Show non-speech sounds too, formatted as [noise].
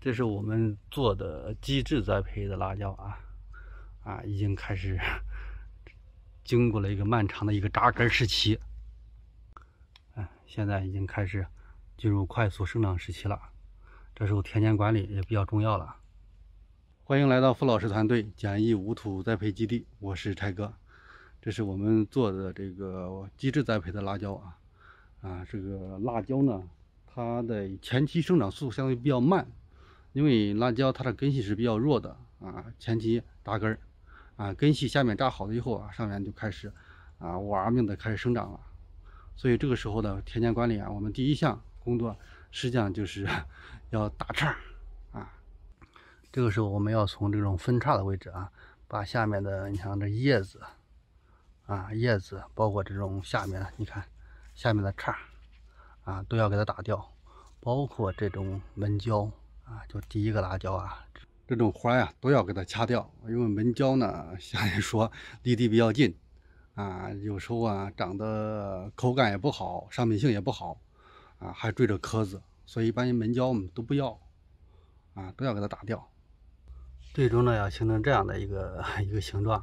这是我们做的基质栽培的辣椒啊，啊，已经开始 [laughs] 经过了一个漫长的一个扎根时期，哎，现在已经开始进入快速生长时期了。这时候田间管理也比较重要了。欢迎来到付老师团队简易无土栽培基地，我是柴哥。这是我们做的这个机制栽培的辣椒啊，啊，这个辣椒呢，它的前期生长速度相对比较慢。因为辣椒它的根系是比较弱的啊，前期扎根儿啊，根系下面扎好了以后啊，上面就开始啊玩命的开始生长了，所以这个时候的田间管理啊，我们第一项工作实际上就是 [laughs] 要打杈啊。这个时候我们要从这种分叉的位置啊，把下面的你像这叶子啊，叶子包括这种下面你看下面的叉啊，都要给它打掉，包括这种门椒。就第一个辣椒啊，这种花呀都要给它掐掉，因为门椒呢，[laughs] 像人说离地比较近，啊，有时候啊长得口感也不好，商品性也不好，啊，还缀着壳子，所以一般门椒我们都不要，啊，都要给它打掉。最终呢，要形成这样的一个 [laughs] 一个形状。